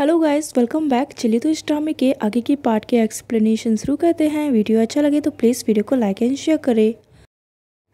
hello guys welcome back चलिए तो इस ड्रामे के आगे की पार्ट के एक्सप्लेनेशन शुरू करते हैं वीडियो अच्छा लगे तो प्लीज़ वीडियो को लाइक एंड शेयर करें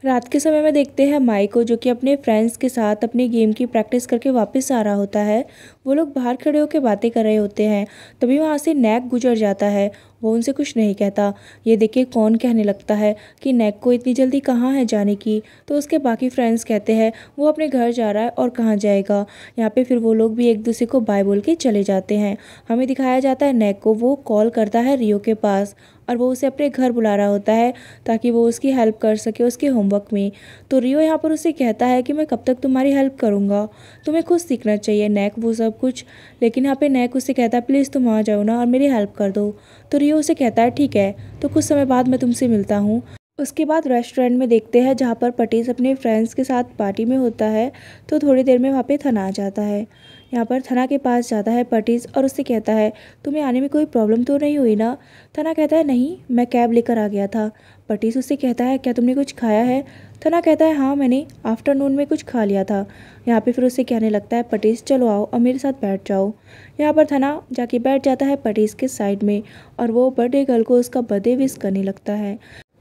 रात के समय में देखते हैं माई को जो कि अपने फ्रेंड्स के साथ अपने गेम की प्रैक्टिस करके वापस आ रहा होता है वो लोग बाहर खड़े होकर बातें कर रहे होते हैं तभी वहाँ से नैक गुजर जाता है वो उनसे कुछ नहीं कहता ये देखिए कौन कहने लगता है कि नैक को इतनी जल्दी कहाँ है जाने की तो उसके बाकी फ्रेंड्स कहते हैं वो अपने घर जा रहा है और कहाँ जाएगा यहाँ पे फिर वो लोग भी एक दूसरे को बाय बोल के चले जाते हैं हमें दिखाया जाता है नैक को वो कॉल करता है रियो के पास और वो उसे अपने घर बुला रहा होता है ताकि वो उसकी हेल्प कर सके उसके होमवर्क में तो रियो यहाँ पर उसे कहता है कि मैं कब तक तुम्हारी हेल्प करूँगा तुम्हें खुद सीखना चाहिए नैक वो सब कुछ लेकिन यहाँ पे नैक उससे कहता है प्लीज़ तुम आ जाओ ना और मेरी हेल्प कर दो तो रियो उसे कहता है ठीक है तो कुछ समय बाद मैं तुमसे मिलता हूँ उसके बाद रेस्टोरेंट में देखते हैं जहाँ पर पटीस अपने फ्रेंड्स के साथ पार्टी में होता है तो थोड़ी देर में वहाँ पे थना आ जाता है यहाँ पर थना के पास जाता है पटीज और उससे कहता है तुम्हें आने में कोई प्रॉब्लम तो नहीं हुई ना थना कहता है नहीं मैं कैब लेकर आ गया था पटीज उससे कहता है क्या तुमने कुछ खाया है थना कहता है हाँ मैंने आफ्टरनून में कुछ खा लिया था यहाँ पे फिर उससे कहने लगता है पटीज चलो आओ और मेरे साथ बैठ जाओ यहाँ पर थना जाके बैठ जाता है पटीज के साइड में और वो बर्थडे गर्ल को उसका बर्थडे विश करने लगता है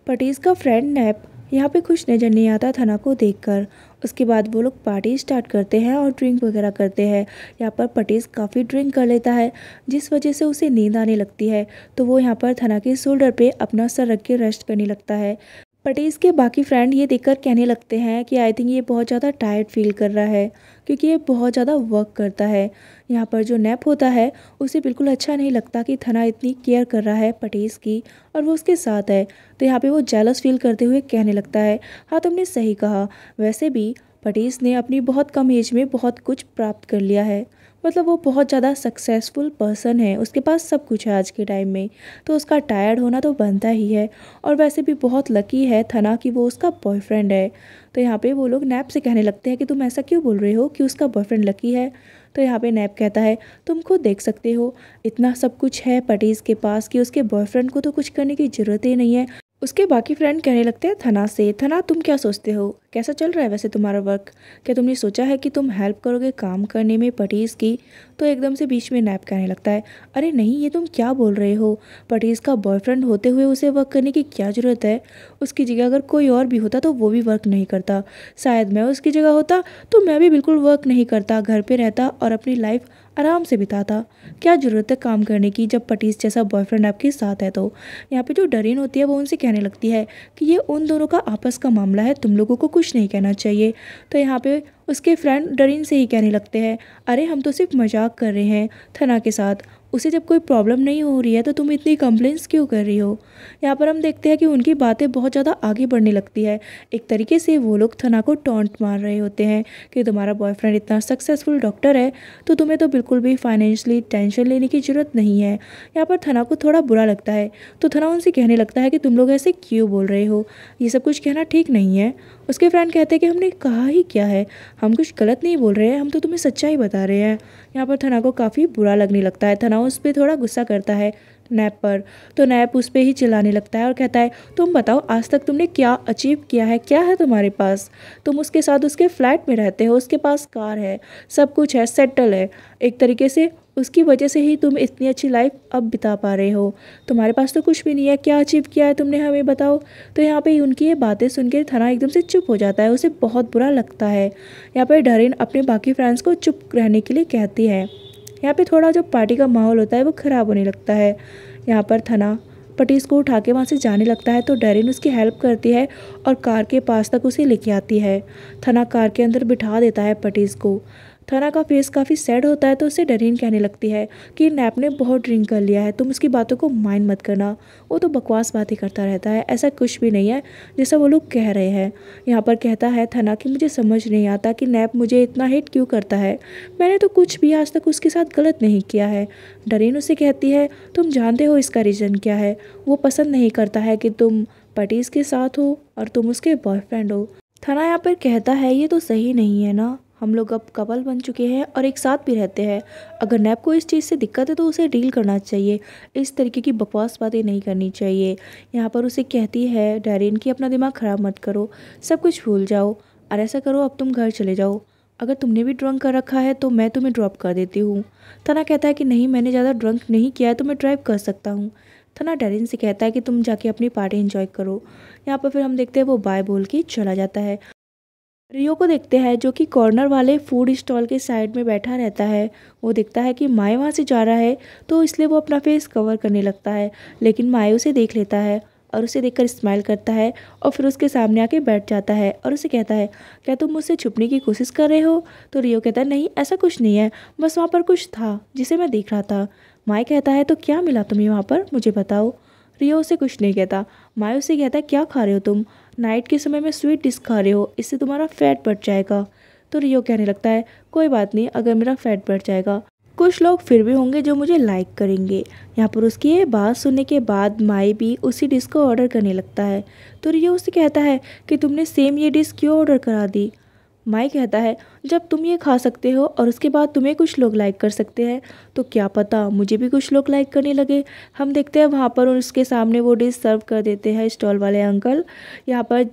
पटीज का फ्रेंड नैप यहाँ पे खुश नजर नहीं आता थना को देखकर उसके बाद वो लोग पार्टी स्टार्ट करते हैं और ड्रिंक वगैरह करते हैं यहाँ पर पटेज काफ़ी ड्रिंक कर लेता है जिस वजह से उसे नींद आने लगती है तो वो यहाँ पर थना के शोल्डर पर अपना सर रख के रेस्ट करने लगता है पटेज के बाकी फ्रेंड ये देखकर कहने लगते हैं कि आई थिंक ये बहुत ज़्यादा टायर्ड फील कर रहा है क्योंकि ये बहुत ज़्यादा वर्क करता है यहाँ पर जो नैप होता है उसे बिल्कुल अच्छा नहीं लगता कि थना इतनी केयर कर रहा है पटेज की और वो उसके साथ है तो यहाँ पे वो जेलस फील करते हुए कहने लगता है हाँ तुमने सही कहा वैसे भी पटेज ने अपनी बहुत कम एज में बहुत कुछ प्राप्त कर लिया है मतलब वो बहुत ज़्यादा सक्सेसफुल पर्सन है उसके पास सब कुछ है आज के टाइम में तो उसका टायर्ड होना तो बनता ही है और वैसे भी बहुत लकी है थना कि वो उसका बॉयफ्रेंड है तो यहाँ पे वो लोग नैप से कहने लगते हैं कि तुम ऐसा क्यों बोल रहे हो कि उसका बॉयफ्रेंड लकी है तो यहाँ पे नैप कहता है तुम खुद देख सकते हो इतना सब कुछ है पटीज़ के पास कि उसके बॉयफ्रेंड को तो कुछ करने की ज़रूरत ही नहीं है उसके बाकी फ्रेंड कहने लगते हैं थना से थना तुम क्या सोचते हो कैसा चल रहा है वैसे तुम्हारा वर्क क्या तुमने सोचा है कि तुम हेल्प करोगे काम करने में पटीज़ की तो एकदम से बीच में नैप कहने लगता है अरे नहीं ये तुम क्या बोल रहे हो पटीज़ का बॉयफ्रेंड होते हुए उसे वर्क करने की क्या ज़रूरत है उसकी जगह अगर कोई और भी होता तो वो भी वर्क नहीं करता शायद मैं उसकी जगह होता तो मैं भी बिल्कुल वर्क नहीं करता घर पर रहता और अपनी लाइफ आराम से बिताता क्या ज़रूरत है काम करने की जब पटीज जैसा बॉयफ्रेंड आपके साथ है तो यहाँ पे जो डरीन होती है वो उनसे कहने लगती है कि ये उन दोनों का आपस का मामला है तुम लोगों को कुछ कुछ नहीं कहना चाहिए तो यहाँ पे उसके फ्रेंड डरिन से ही कहने लगते हैं अरे हम तो सिर्फ मजाक कर रहे हैं थना के साथ उसे जब कोई प्रॉब्लम नहीं हो रही है तो तुम इतनी कंप्लेंट्स क्यों कर रही हो यहाँ पर हम देखते हैं कि उनकी बातें बहुत ज़्यादा आगे बढ़ने लगती है एक तरीके से वो लोग थना को टॉन्ट मार रहे होते हैं कि तुम्हारा बॉयफ्रेंड इतना सक्सेसफुल डॉक्टर है तो तुम्हें तो बिल्कुल भी फाइनेंशली टेंशन लेने की ज़रूरत नहीं है यहाँ पर थना को थोड़ा बुरा लगता है तो थना उनसे कहने लगता है कि तुम लोग ऐसे क्यों बोल रहे हो ये सब कुछ कहना ठीक नहीं है उसके फ्रेंड कहते हैं कि हमने कहा ही क्या है हम कुछ गलत नहीं बोल रहे हैं हम तो तुम्हें सच्चाई बता रहे हैं यहाँ पर थना को काफ़ी बुरा लगने लगता है थना उस पर थोड़ा गुस्सा करता है नैप पर तो नैप उस पर ही चिल्लाने लगता है और कहता है तुम बताओ आज तक तुमने क्या अचीव किया है क्या है तुम्हारे पास तुम उसके साथ उसके फ्लैट में रहते हो उसके पास कार है सब कुछ है सेटल है एक तरीके से उसकी वजह से ही तुम इतनी अच्छी लाइफ अब बिता पा रहे हो तुम्हारे पास तो कुछ भी नहीं है क्या अचीव किया है तुमने हमें बताओ तो यहाँ पे उनकी ये बातें सुन के थना एकदम से चुप हो जाता है उसे बहुत बुरा लगता है यहाँ पर डरिन अपने बाकी फ्रेंड्स को चुप रहने के लिए कहती है यहाँ पर थोड़ा जो पार्टी का माहौल होता है वो ख़राब होने लगता है यहाँ पर थना पटीस को उठा के वहाँ से जाने लगता है तो डेरिन उसकी हेल्प करती है और कार के पास तक उसे लेके आती है थना कार के अंदर बिठा देता है पटीस को थाना का फेस काफ़ी सैड होता है तो उसे डरीन कहने लगती है कि नैप ने बहुत ड्रिंक कर लिया है तुम उसकी बातों को माइंड मत करना वो तो बकवास बातें करता रहता है ऐसा कुछ भी नहीं है जैसा वो लोग कह रहे हैं यहाँ पर कहता है थना कि मुझे समझ नहीं आता कि नैप मुझे इतना हिट क्यों करता है मैंने तो कुछ भी आज तक उसके साथ गलत नहीं किया है डरीन उसे कहती है तुम जानते हो इसका रीज़न क्या है वो पसंद नहीं करता है कि तुम पटीज़ के साथ हो और तुम उसके बॉयफ्रेंड हो थाना यहाँ पर कहता है ये तो सही नहीं है ना हम लोग अब कपल बन चुके हैं और एक साथ भी रहते हैं अगर नैप को इस चीज़ से दिक्कत है तो उसे डील करना चाहिए इस तरीके की बकवास बातें नहीं करनी चाहिए यहाँ पर उसे कहती है डायरिन कि अपना दिमाग ख़राब मत करो सब कुछ भूल जाओ और ऐसा करो अब तुम घर चले जाओ अगर तुमने भी ड्रंक कर रखा है तो मैं तुम्हें ड्रॉप कर देती हूँ थना कहता है कि नहीं मैंने ज़्यादा ड्रंक नहीं किया है तो मैं ड्राइव कर सकता हूँ थना डैरिन से कहता है कि तुम जाके अपनी पार्टी इन्जॉय करो यहाँ पर फिर हम देखते हैं वो बाय बोल के चला जाता है रियो को देखते हैं जो कि कॉर्नर वाले फूड स्टॉल के साइड में बैठा रहता है वो देखता है कि माए वहाँ से जा रहा है तो इसलिए वो अपना फेस कवर करने लगता है लेकिन माए उसे देख लेता है और उसे देखकर स्माइल करता है और फिर उसके सामने आके बैठ जाता है और उसे कहता है क्या तुम मुझसे छुपने की कोशिश कर रहे हो तो रियो कहता है नहीं ऐसा कुछ नहीं है बस वहाँ पर कुछ था जिसे मैं देख रहा था माए कहता है तो क्या मिला तुम्हें वहाँ पर मुझे बताओ रियो उसे कुछ नहीं कहता माया उसे कहता है क्या खा रहे हो तुम नाइट के समय में स्वीट डिश खा रहे हो इससे तुम्हारा फैट बढ़ जाएगा तो रियो कहने लगता है कोई बात नहीं अगर मेरा फैट बढ़ जाएगा कुछ लोग फिर भी होंगे जो मुझे लाइक करेंगे यहाँ पर उसकी ये बात सुनने के बाद माई भी उसी डिश को ऑर्डर करने लगता है तो रियो उसे कहता है कि तुमने सेम ये डिश क्यों ऑर्डर करा दी माई कहता है जब तुम ये खा सकते हो और उसके बाद तुम्हें कुछ लोग लाइक कर सकते हैं तो क्या पता मुझे भी कुछ लोग लाइक करने लगे हम देखते हैं वहाँ पर उसके सामने वो डिश सर्व कर देते हैं स्टॉल वाले अंकल यहाँ पर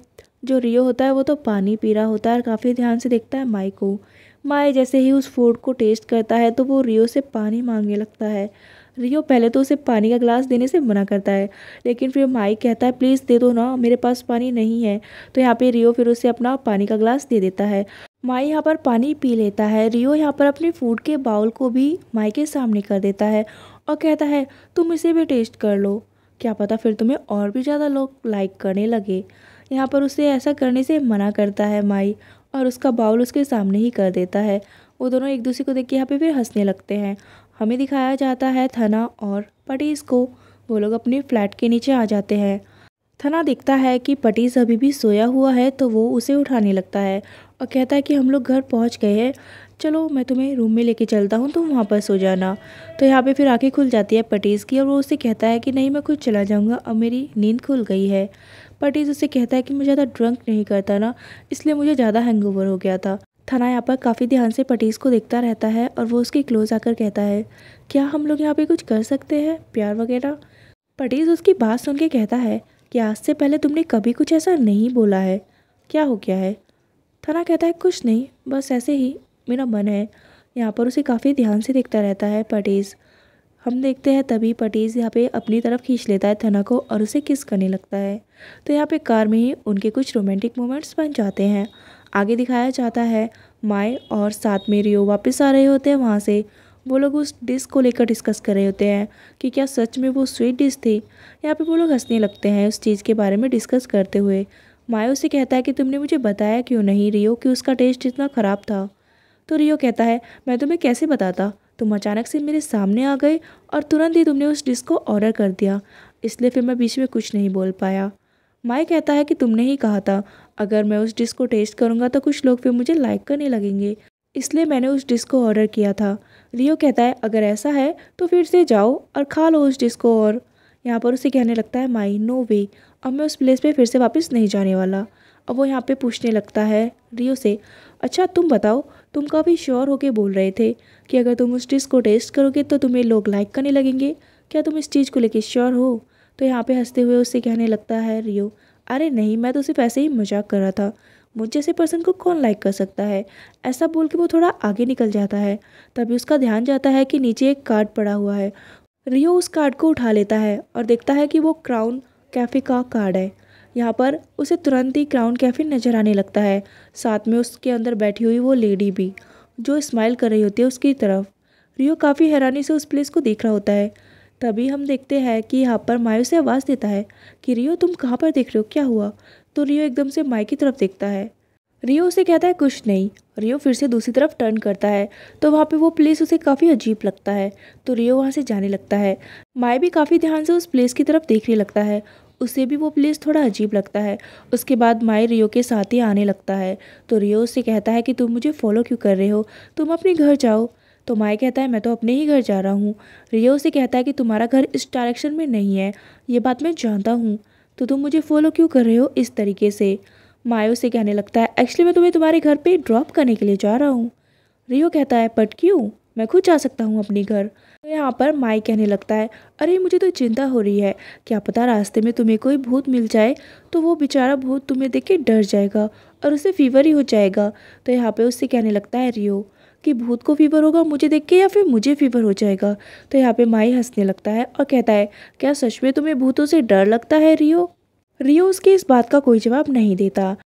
जो रियो होता है वो तो पानी पी रहा होता है और काफ़ी ध्यान से देखता है माई को माई जैसे ही उस फूड को टेस्ट करता है तो वो रियो से पानी मांगने लगता है रियो पहले तो उसे पानी का गिलास देने से मना करता है लेकिन फिर माइक कहता है प्लीज़ दे दो ना मेरे पास पानी नहीं है तो यहाँ पे रियो फिर उसे अपना पानी का गिलास दे देता है माई यहाँ पर पानी पी लेता है रियो यहाँ पर अपने फूड के बाउल को भी माई के सामने कर देता है और कहता है तुम इसे भी टेस्ट कर लो क्या पता फिर तुम्हें और भी ज़्यादा लोग लाइक करने लगे यहाँ पर उसे ऐसा करने से मना करता है माई और उसका बाउल उसके सामने ही कर देता है वो दोनों एक दूसरे को देख के यहाँ पे फिर हंसने लगते हैं हमें दिखाया जाता है थना और पटीज को वो लोग अपने फ्लैट के नीचे आ जाते हैं थना देखता है कि पटीज अभी भी सोया हुआ है तो वो उसे उठाने लगता है और कहता है कि हम लोग घर पहुँच गए हैं चलो मैं तुम्हें रूम में लेके चलता हूँ तुम वहाँ पर सो जाना तो यहाँ पे फिर आंखें खुल जाती है पटीज़ की और वो उसे कहता है कि नहीं मैं खुद चला जाऊँगा अब मेरी नींद खुल गई है पटीज़ उसे कहता है कि मैं ज़्यादा ड्रंक नहीं करता ना इसलिए मुझे ज़्यादा हैंगओवर हो गया था यहाँ पर काफ़ी ध्यान से पटीस को देखता रहता है और वो उसके क्लोज आकर कहता है क्या हम लोग यहाँ पे कुछ कर सकते हैं प्यार वगैरह पटीस उसकी बात सुन के कहता है कि आज से पहले तुमने कभी कुछ ऐसा नहीं बोला है क्या हो गया है थना कहता है कुछ नहीं बस ऐसे ही मेरा मन है यहाँ पर उसे काफ़ी ध्यान से देखता रहता है पटीस हम देखते हैं तभी पटीज़ यहाँ पे अपनी तरफ खींच लेता है थना को और उसे किस करने लगता है तो यहाँ पे कार में ही उनके कुछ रोमांटिक मोमेंट्स बन जाते हैं आगे दिखाया जाता है माए और साथ में रियो वापस आ रहे होते हैं वहाँ से वो लोग उस डिश को लेकर डिस्कस कर रहे होते हैं कि क्या सच में वो स्वीट डिश थी यहाँ पे वो लोग हंसने लगते हैं उस चीज़ के बारे में डिस्कस करते हुए माए उसे कहता है कि तुमने मुझे बताया क्यों नहीं रियो कि उसका टेस्ट इतना ख़राब था तो रियो कहता है मैं तुम्हें कैसे बताता तुम अचानक से मेरे सामने आ गए और तुरंत ही तुमने उस डिश को ऑर्डर कर दिया इसलिए फिर मैं बीच में कुछ नहीं बोल पाया माए कहता है कि तुमने ही कहा था अगर मैं उस डिश को टेस्ट करूँगा तो कुछ लोग फिर मुझे लाइक करने लगेंगे इसलिए मैंने उस डिश को ऑर्डर किया था रियो कहता है अगर ऐसा है तो फिर से जाओ और खा लो उस डिश को और यहाँ पर उसे कहने लगता है माई नो वे अब मैं उस प्लेस पे फिर से वापस नहीं जाने वाला अब वो यहाँ पे पूछने लगता है रियो से अच्छा तुम बताओ तुम काफ़ी श्योर होके बोल रहे थे कि अगर तुम उस डिश को टेस्ट करोगे तो तुम्हें लोग लाइक करने लगेंगे क्या तुम इस चीज़ को लेके श्योर हो तो यहाँ पर हंसते हुए उससे कहने लगता है रियो अरे नहीं मैं तो सिर्फ ऐसे ही मजाक कर रहा था मुझ जैसे पर्सन को कौन लाइक कर सकता है ऐसा बोल के वो थोड़ा आगे निकल जाता है तभी उसका ध्यान जाता है कि नीचे एक कार्ड पड़ा हुआ है रियो उस कार्ड को उठा लेता है और देखता है कि वो क्राउन कैफ़े का कार्ड है यहाँ पर उसे तुरंत ही क्राउन कैफ़े नज़र आने लगता है साथ में उसके अंदर बैठी हुई वो लेडी भी जो स्माइल कर रही होती है उसकी तरफ रियो काफ़ी हैरानी से उस प्लेस को देख रहा होता है तभी हम देखते हैं कि यहाँ पर मायो से आवाज़ देता है कि रियो तुम कहाँ पर देख रहे हो क्या हुआ तो रियो एकदम से माई की तरफ देखता है रियो उसे कहता है कुछ नहीं रियो फिर से दूसरी तरफ टर्न करता है तो वहाँ पे वो प्लेस उसे काफ़ी अजीब लगता है तो रियो वहाँ से जाने लगता है माए भी काफ़ी ध्यान से उस प्लेस की तरफ देखने लगता है उसे भी वो प्लेस थोड़ा अजीब लगता है उसके बाद माई रियो के साथ ही आने लगता है तो रियो उससे कहता है कि तुम मुझे फॉलो क्यों कर रहे हो तुम अपने घर जाओ तो माए कहता है मैं तो अपने ही घर जा रहा हूँ रिया उसे कहता है कि तुम्हारा घर इस डायरेक्शन में नहीं है ये बात मैं जानता हूँ तो तुम मुझे फॉलो क्यों कर रहे हो इस तरीके से माया उसे कहने लगता है एक्चुअली मैं तुम्हें तुम्हारे घर पर ड्रॉप करने के लिए जा रहा हूँ रियो कहता है बट क्यों मैं खुद जा सकता हूँ अपने घर तो यहाँ पर माई कहने लगता है अरे मुझे तो चिंता हो रही है क्या पता रास्ते में तुम्हें कोई भूत मिल जाए तो वो बेचारा भूत तुम्हें देख के डर जाएगा और उसे फीवर ही हो जाएगा तो यहाँ पे उससे कहने लगता है रियो कि भूत को फीवर होगा मुझे देख के या फिर मुझे फीवर हो जाएगा तो यहाँ पे माई हंसने लगता है और कहता है क्या सच में तुम्हें भूतों से डर लगता है रियो रियो उसके इस बात का कोई जवाब नहीं देता